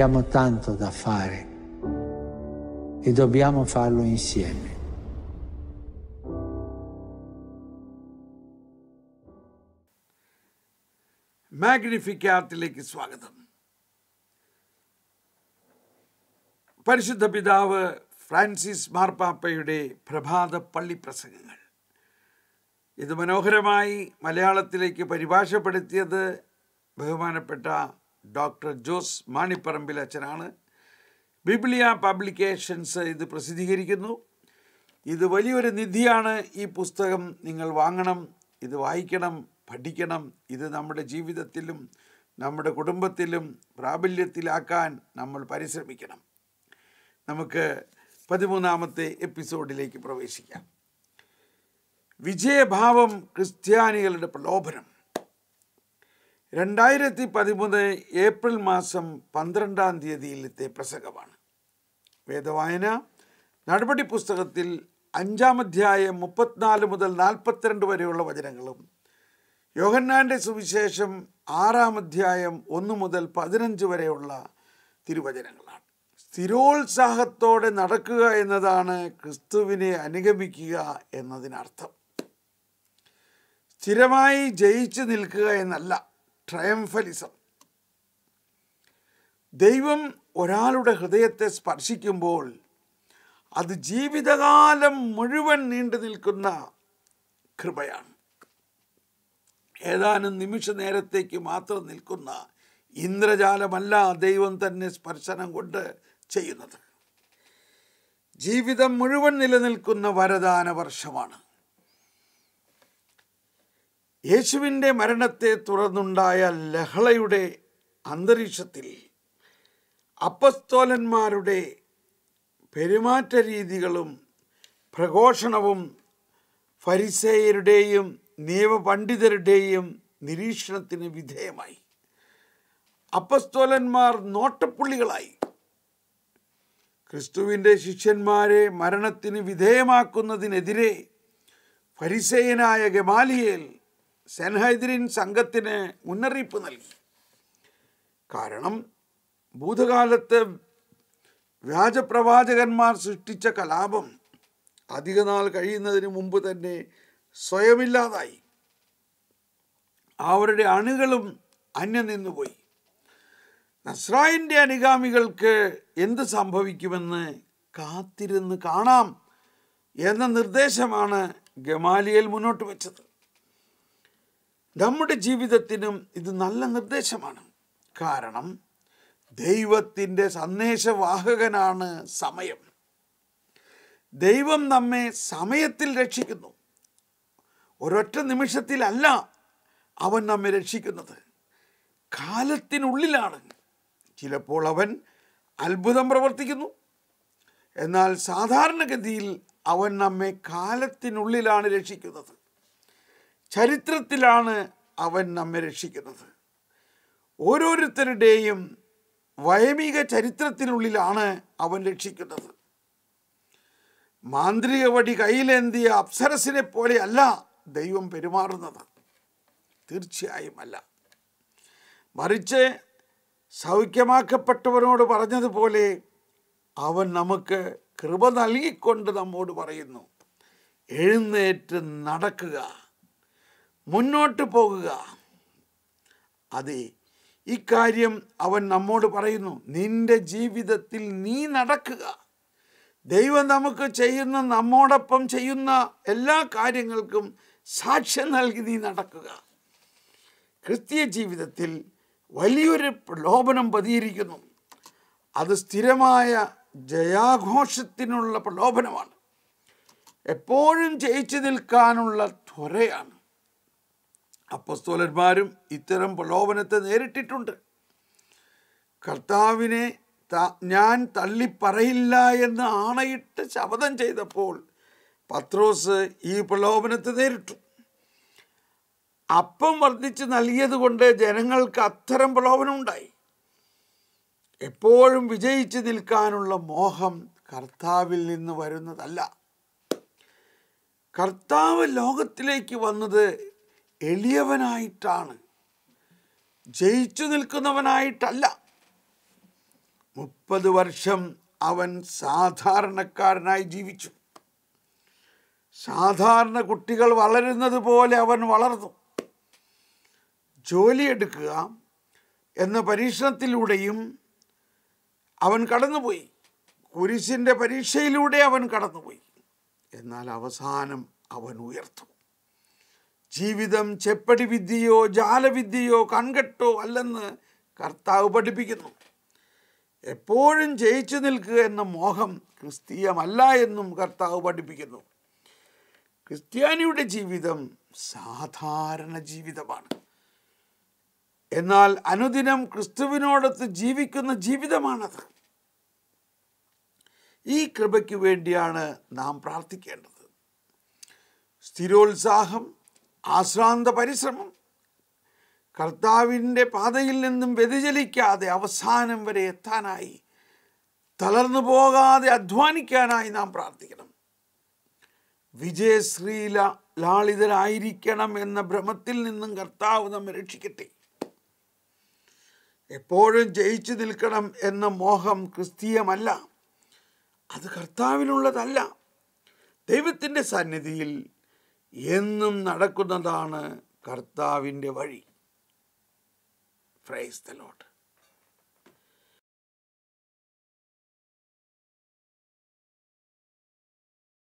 Abbiamo tanto da fare e dobbiamo farlo insieme. മാഗ്നിഫിക്കാത്തിലേക്ക് സ്വാഗതം പരിശുദ്ധ പിതാവ് ഫ്രാൻസിസ് മാർപ്പാപ്പയുടെ പ്രഭാത പള്ളി പ്രസംഗങ്ങൾ ഇത് മനോഹരമായി മലയാളത്തിലേക്ക് പരിഭാഷപ്പെടുത്തിയത് ബഹുമാനപ്പെട്ട ഡോക്ടർ ജോസ് മാണിപ്പറമ്പിൽ അച്ഛനാണ് ബിബ്ലിയ പബ്ലിക്കേഷൻസ് ഇത് പ്രസിദ്ധീകരിക്കുന്നു ഇത് വലിയൊരു നിധിയാണ് ഈ പുസ്തകം നിങ്ങൾ വാങ്ങണം ഇത് വായിക്കണം പഠിക്കണം ഇത് നമ്മുടെ ജീവിതത്തിലും നമ്മുടെ കുടുംബത്തിലും പ്രാബല്യത്തിലാക്കാൻ നമ്മൾ പരിശ്രമിക്കണം നമുക്ക് പതിമൂന്നാമത്തെ എപ്പിസോഡിലേക്ക് പ്രവേശിക്കാം വിജയഭാവം ക്രിസ്ത്യാനികളുടെ പ്രലോഭനം രണ്ടായിരത്തി പതിമൂന്ന് ഏപ്രിൽ മാസം പന്ത്രണ്ടാം തീയതിയിലത്തെ പ്രസംഗമാണ് വേദവായന നടപടി പുസ്തകത്തിൽ അഞ്ചാം അധ്യായം മുപ്പത്തിനാല് മുതൽ നാൽപ്പത്തിരണ്ട് വരെയുള്ള വചനങ്ങളും യോഹന്നാൻ്റെ സുവിശേഷം ആറാം അധ്യായം ഒന്ന് മുതൽ പതിനഞ്ച് വരെയുള്ള തിരുവചനങ്ങളാണ് സ്ഥിരോത്സാഹത്തോടെ നടക്കുക എന്നതാണ് ക്രിസ്തുവിനെ അനുഗമിക്കുക എന്നതിനർത്ഥം സ്ഥിരമായി ജയിച്ചു നിൽക്കുക എന്നല്ല ട്രയംഫലിസം ദൈവം ഒരാളുടെ ഹൃദയത്തെ സ്പർശിക്കുമ്പോൾ അത് ജീവിതകാലം മുഴുവൻ നീണ്ടു നിൽക്കുന്ന കൃപയാണ് ഏതാനും നിമിഷ നേരത്തേക്ക് മാത്രം നിൽക്കുന്ന ഇന്ദ്രജാലമല്ല ദൈവം തന്നെ സ്പർശനം കൊണ്ട് ചെയ്യുന്നത് ജീവിതം മുഴുവൻ നിലനിൽക്കുന്ന വരദാന വർഷമാണ് യേശുവിൻ്റെ മരണത്തെ തുടർന്നുണ്ടായ ലഹളയുടെ അന്തരീക്ഷത്തിൽ അപ്പസ്തോലന്മാരുടെ പെരുമാറ്റ രീതികളും പ്രഘോഷണവും ഫരിസേയരുടെയും നിയമപണ്ഡിതരുടെയും നിരീക്ഷണത്തിന് വിധേയമായി അപ്പസ്തോലന്മാർ നോട്ടപ്പുള്ളികളായി ക്രിസ്തുവിൻ്റെ ശിഷ്യന്മാരെ മരണത്തിന് വിധേയമാക്കുന്നതിനെതിരെ ഫരിസേയനായ ഗമാലിയേൽ സെൻഹൈദ്രിൻ സംഘത്തിന് മുന്നറിയിപ്പ് നൽകി കാരണം ഭൂതകാലത്ത് വ്യാജപ്രവാചകന്മാർ സൃഷ്ടിച്ച കലാപം അധികനാൾ കഴിയുന്നതിന് മുമ്പ് തന്നെ സ്വയമില്ലാതായി അവരുടെ അണുകളും അന്യം നിന്നുപോയി നസ്രായിൻ്റെ അനുഗാമികൾക്ക് എന്ത് സംഭവിക്കുമെന്ന് കാത്തിരുന്ന് കാണാം എന്ന നിർദ്ദേശമാണ് ഗമാലിയൽ മുന്നോട്ട് വെച്ചത് നമ്മുടെ ജീവിതത്തിനും ഇത് നല്ല നിർദ്ദേശമാണ് കാരണം ദൈവത്തിൻ്റെ സന്ദേശവാഹകനാണ് സമയം ദൈവം നമ്മെ സമയത്തിൽ രക്ഷിക്കുന്നു ഒരൊറ്റ നിമിഷത്തിലല്ല അവൻ നമ്മെ രക്ഷിക്കുന്നത് കാലത്തിനുള്ളിലാണ് ചിലപ്പോൾ അവൻ അത്ഭുതം പ്രവർത്തിക്കുന്നു എന്നാൽ സാധാരണഗതിയിൽ അവൻ നമ്മെ കാലത്തിനുള്ളിലാണ് രക്ഷിക്കുന്നത് ചരിത്രത്തിലാണ് അവൻ നമ്മെ രക്ഷിക്കുന്നത് ഓരോരുത്തരുടെയും വൈമിക ചരിത്രത്തിനുള്ളിലാണ് അവൻ രക്ഷിക്കുന്നത് മാന്ത്രിക വടി കയ്യിലേന്തിയ അപ്സരസിനെ പോലെയല്ല ദൈവം പെരുമാറുന്നത് തീർച്ചയായും അല്ല മറിച്ച് സൗഖ്യമാക്കപ്പെട്ടവനോട് പറഞ്ഞതുപോലെ അവൻ നമുക്ക് കൃപ നൽകിക്കൊണ്ട് നമ്മോട് പറയുന്നു എഴുന്നേറ്റ് നടക്കുക മുന്നോട്ട് പോകുക അതെ ഇക്കാര്യം അവൻ നമ്മോട് പറയുന്നു നിന്റെ ജീവിതത്തിൽ നീ നടക്കുക ദൈവം നമുക്ക് ചെയ്യുന്ന നമ്മോടൊപ്പം ചെയ്യുന്ന എല്ലാ കാര്യങ്ങൾക്കും സാക്ഷ്യം നൽകി നീ നടക്കുക ക്രിസ്തീയ ജീവിതത്തിൽ വലിയൊരു പ്രലോഭനം പതിയിരിക്കുന്നു അത് സ്ഥിരമായ ജയാഘോഷത്തിനുള്ള പ്രലോഭനമാണ് എപ്പോഴും ജയിച്ചു നിൽക്കാനുള്ള ത്വരയാണ് അപ്പസ്തോലന്മാരും ഇത്തരം പ്രലോഭനത്തെ നേരിട്ടിട്ടുണ്ട് കർത്താവിനെ ഞാൻ തള്ളിപ്പറയില്ല എന്ന് ആണയിട്ട് ശപഥം ചെയ്തപ്പോൾ പത്രോസ് ഈ പ്രലോഭനത്തെ നേരിട്ടു അപ്പം വർദ്ധിച്ച് നൽകിയതുകൊണ്ട് ജനങ്ങൾക്ക് അത്തരം പ്രലോഭനം ഉണ്ടായി എപ്പോഴും വിജയിച്ച് നിൽക്കാനുള്ള മോഹം കർത്താവിൽ നിന്ന് വരുന്നതല്ല കർത്താവ് ലോകത്തിലേക്ക് വന്നത് എളിയവനായിട്ടാണ് ജയിച്ചു നിൽക്കുന്നവനായിട്ടല്ല മുപ്പത് വർഷം അവൻ സാധാരണക്കാരനായി ജീവിച്ചു സാധാരണ കുട്ടികൾ വളരുന്നത് പോലെ അവൻ വളർന്നു ജോലിയെടുക്കുക എന്ന പരീക്ഷണത്തിലൂടെയും അവൻ കടന്നുപോയി കുരിശിൻ്റെ പരീക്ഷയിലൂടെ അവൻ കടന്നുപോയി എന്നാൽ അവസാനം അവൻ ഉയർത്തു ജീവിതം ചെപ്പടി വിദ്യയോ ജാലവിദ്യയോ കൺകെട്ടോ അല്ലെന്ന് കർത്താവ് പഠിപ്പിക്കുന്നു എപ്പോഴും ജയിച്ചു നിൽക്കുക എന്ന മോഹം ക്രിസ്തീയമല്ല എന്നും കർത്താവ് പഠിപ്പിക്കുന്നു ക്രിസ്ത്യാനിയുടെ ജീവിതം സാധാരണ ജീവിതമാണ് എന്നാൽ അനുദിനം ക്രിസ്തുവിനോടൊത്ത് ജീവിക്കുന്ന ജീവിതമാണത് ഈ കൃപയ്ക്ക് വേണ്ടിയാണ് നാം പ്രാർത്ഥിക്കേണ്ടത് സ്ഥിരോത്സാഹം ആശ്രാന്ത പരിശ്രമം കർത്താവിൻ്റെ പാതയിൽ നിന്നും വ്യതിചലിക്കാതെ അവസാനം വരെ എത്താനായി തളർന്നു പോകാതെ അധ്വാനിക്കാനായി നാം പ്രാർത്ഥിക്കണം വിജയശ്രീല ലാളിതരായിരിക്കണം എന്ന ഭ്രമത്തിൽ നിന്നും കർത്താവ് നമ്മെ രക്ഷിക്കട്ടെ എപ്പോഴും ജയിച്ചു നിൽക്കണം എന്ന മോഹം ക്രിസ്തീയമല്ല അത് കർത്താവിനുള്ളതല്ല ദൈവത്തിൻ്റെ സന്നിധിയിൽ എന്നും നടക്കുന്നതാണ് കർത്താവിൻ്റെ വഴി ഫ്രൈസ് ദ ലോട്ട്